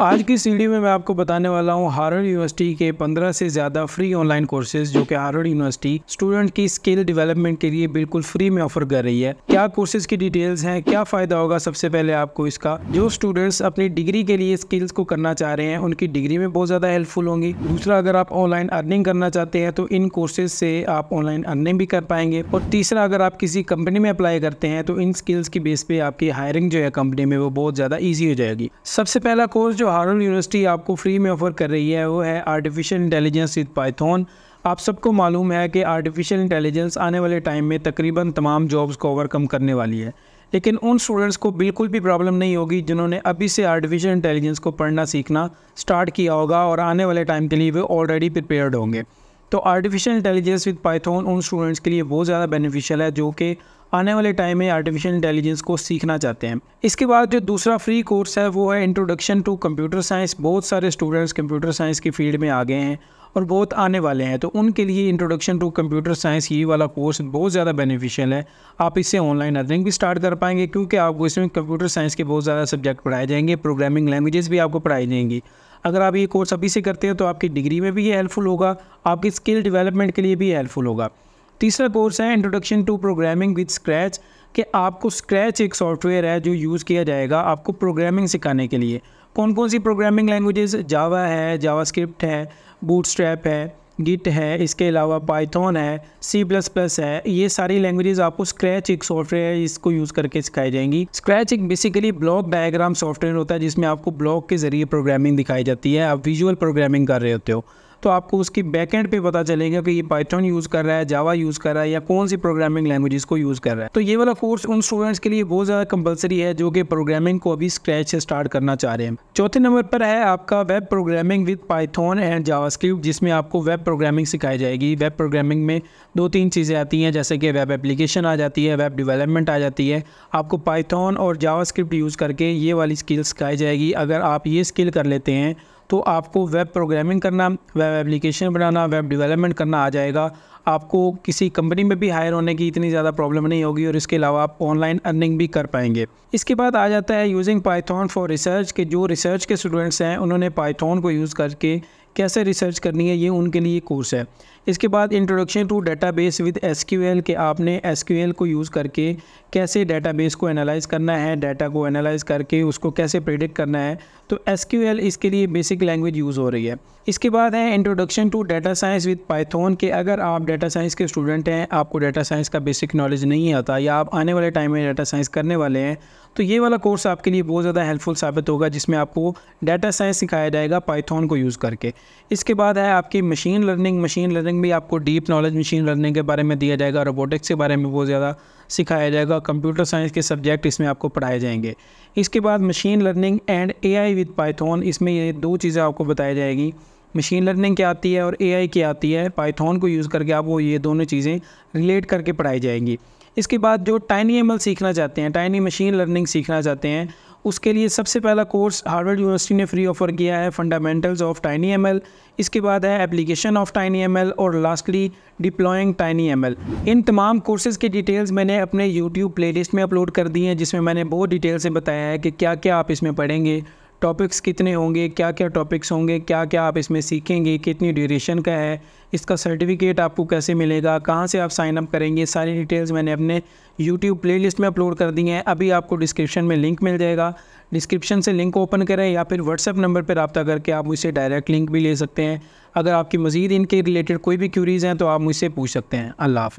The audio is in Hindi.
आज की सीढ़ी में मैं आपको बताने वाला हूँ हार्वर्ड यूनिवर्सिटी के 15 से ज़्यादा फ्री ऑनलाइन कोर्सेज जो कि हार्वर्ड यूनिवर्सिटी स्टूडेंट की स्किल डेवलपमेंट के लिए बिल्कुल फ्री में ऑफर कर रही है क्या कोर्सेज की डिटेल्स हैं क्या फ़ायदा होगा सबसे पहले आपको इसका जो स्टूडेंट्स अपनी डिग्री के लिए स्किल्स को करना चाह रहे हैं उनकी डिग्री में बहुत ज़्यादा हेल्पफुल होंगी दूसरा अगर आप ऑनलाइन अर्निंग करना चाहते हैं तो इन कोर्सेज से आप ऑनलाइन अर्निंग भी कर पाएंगे और तीसरा अगर आप किसी कंपनी में अप्लाई करते हैं तो इन स्किल्स की बेस पे आपकी हायरिंग जो है कंपनी में वो बहुत ज़्यादा ईजी हो जाएगी सबसे पहला कोर्स जो जो यूनिवर्सिटी आपको फ्री में ऑफर कर रही है वो है आर्टिफिशियल इंटेलिजेंस विद पाइथन आप सबको मालूम है कि आर्टिफिशियल इंटेलिजेंस आने वाले टाइम में तकरीबन तमाम जॉब्स को ओवरकम करने वाली है लेकिन उन स्टूडेंट्स को बिल्कुल भी प्रॉब्लम नहीं होगी जिन्होंने अभी से आर्टिफिशियल इंटेलिजेंस को पढ़ना सीखना स्टार्ट किया होगा और आने वाले टाइम के लिए वे ऑलरेडी प्रिपेयर्ड होंगे तो आर्टिफिशियल इंटेलिजेंस विद पाइथन उन स्टूडेंट्स के लिए बहुत ज़्यादा बेनिफिशियल है जो कि आने वाले टाइम में आर्टिफिशियल इंटेलिजेंस को सीखना चाहते हैं इसके बाद जो दूसरा फ्री कोर्स है वो है इंट्रोडक्शन टू कंप्यूटर साइंस बहुत सारे स्टूडेंट्स कंप्यूटर साइंस की फील्ड में आ गए हैं और बहुत आने वाले हैं तो उनके लिए इंट्रोडक्शन टू कंप्यूटर साइंस ये वाला कोर्स बहुत ज़्यादा बेनिफिशियल है आप इससे ऑनलाइन अर्निंग भी स्टार्ट कर पाएंगे क्योंकि आपको इसमें कंप्यूटर साइंस के बहुत ज़्यादा सब्जेक्ट पढ़ाए जाएंगे प्रोग्रामिंग लैंग्वेजेस भी आपको पढ़ाई जाएंगी अगर आप ये कोर्स अभी से करते हैं तो आपकी डिग्री में भी ये हेल्पफुल होगा आपकी स्किल डेवलपमेंट के लिए भी हेल्पफुल होगा तीसरा कोर्स है introduction to programming with Scratch कि आपको स्क्रैच एक सॉफ्टवेयर है जो यूज़ किया जाएगा आपको प्रोग्रामिंग सिखाने के लिए कौन कौन सी प्रोग्रामिंग लैंग्वेजेस जावा है जावा स्क्रिप्ट है बूटस्ट्रैप है गिट है इसके अलावा पाइथन है सी प्लस प्लस है ये सारी लैंग्वेजेस आपको स्क्रैच एक सॉफ्टवेयर है इसको यूज़ करके सिखाई जाएंगी स्क्रैच एक बेसिकली ब्लॉक डायग्राम सॉफ्टवेयर होता है जिसमें आपको ब्लॉक के ज़रिए प्रोग्रामिंग दिखाई जाती है आप विजुअल प्रोग्रामिंग कर रहे होते हो तो आपको उसकी बैकेंड पे पता चलेगा कि ये पाइथन यूज़ कर रहा है जावा यूज़ कर रहा है या कौन सी प्रोग्रामिंग लैंग्वेज को यूज़ कर रहा है तो ये वाला कोर्स उन स्टूडेंट्स के लिए बहुत ज़्यादा कंपलसरी है जो कि प्रोग्रामिंग को अभी स्क्रैच से स्टार्ट करना चाह रहे हैं चौथे नंबर पर है आपका web programming with Python and JavaScript जिसमें आपको वेब प्रोग्रामिंग सिखाई जाएगी वेब प्रोग्रामिंग में दो तीन चीज़ें आती हैं जैसे कि वेब एप्लीकेशन आ जाती है वेब डिवेलपमेंट आ जाती है आपको पाइथन और स्क्रिप्ट यूज़ करके ये वाली स्किल सिखाई जाएगी अगर आप ये स्किल कर लेते हैं तो आपको वेब प्रोग्रामिंग करना वेब एप्लीकेशन बनाना वेब डेवलपमेंट करना आ जाएगा आपको किसी कंपनी में भी हायर होने की इतनी ज़्यादा प्रॉब्लम नहीं होगी और इसके अलावा आप ऑनलाइन अर्निंग भी कर पाएंगे इसके बाद आ जाता है यूजिंग पाइथॉन फॉर रिसर्च के जो रिसर्च के स्टूडेंट्स हैं उन्होंने पाइथॉन को यूज़ करके कैसे रिसर्च करनी है ये उनके लिए कोर्स है इसके बाद इंट्रोडक्शन टू डेटाबेस विद एल के आपने एल को यूज़ करके कैसे डेटाबेस को एनालाइज करना है डाटा को एनालाइज करके उसको कैसे प्रिडिक्ट करना है तो एल इसके लिए बेसिक लैंग्वेज यूज़ हो रही है इसके बाद है introduction to data science with Python के अगर आप डाटा साइंस के स्टूडेंट हैं आपको डाटा साइंस का बेसिक नॉलेज नहीं आता या आप आने वाले टाइम में डाटा साइंस करने वाले हैं तो ये वाला कोर्स आपके लिए बहुत ज़्यादा हेल्पफुल साबित होगा जिसमें आपको डाटा साइंस सिखाया जाएगा पाइथन को यूज़ करके इसके बाद है आपकी मशीन लर्निंग मशीन लर्निंग भी आपको डीप नॉलेज मशीन लर्निंग के बारे में दिया जाएगा रोबोटिक्स के बारे में बहुत ज़्यादा सिखाया जाएगा कंप्यूटर साइंस के सब्जेक्ट इसमें आपको पढ़ाए जाएंगे इसके बाद machine learning and A I with Python इसमें ये दो चीज़ें आपको बताई जाएगी मशीन लर्निंग क्या आती है और ए आई क्या आती है पाइथन को यूज़ करके वो ये दोनों चीज़ें रिलेट करके पढ़ाई जाएंगी इसके बाद जो टाइनी एमल सीखना चाहते हैं टाइनी मशीन लर्निंग सीखना चाहते हैं उसके लिए सबसे पहला कोर्स हार्वर्ड यूनिवर्सिटी ने फ्री ऑफर किया है फंडामेंटल्स ऑफ टाइनी एम इसके बाद है एप्लीकेशन ऑफ टाइनी एम और लास्टली डिप्लॉइंग टाइनी एम इन तमाम कोर्सेज के डिटेल्स मैंने अपने यूट्यूब प्लेलिस्ट में अपलोड कर दिए हैं जिसमें मैंने बहुत डिटेल से बताया है कि क्या क्या आप इसमें पढ़ेंगे टॉपिक्स कितने होंगे क्या क्या टॉपिक्स होंगे क्या क्या आप इसमें सीखेंगे कितनी ड्यूरेशन का है इसका सर्टिफिकेट आपको कैसे मिलेगा कहाँ से आप साइन अप करेंगे सारी डिटेल्स मैंने अपने यूट्यूब प्लेलिस्ट में अपलोड कर दी हैं अभी आपको डिस्क्रिप्शन में लिंक मिल जाएगा डिस्क्रिप्शन से लिंक ओपन करें या फिर व्हाट्सअप नंबर पर रबता करके आप मुझसे डायरेक्ट लिंक भी ले सकते हैं अगर आपकी मज़ीद इनके रिलेटेड कोई भी क्यूरीज़ हैं तो आप मुझसे पूछ सकते हैं अल्लाह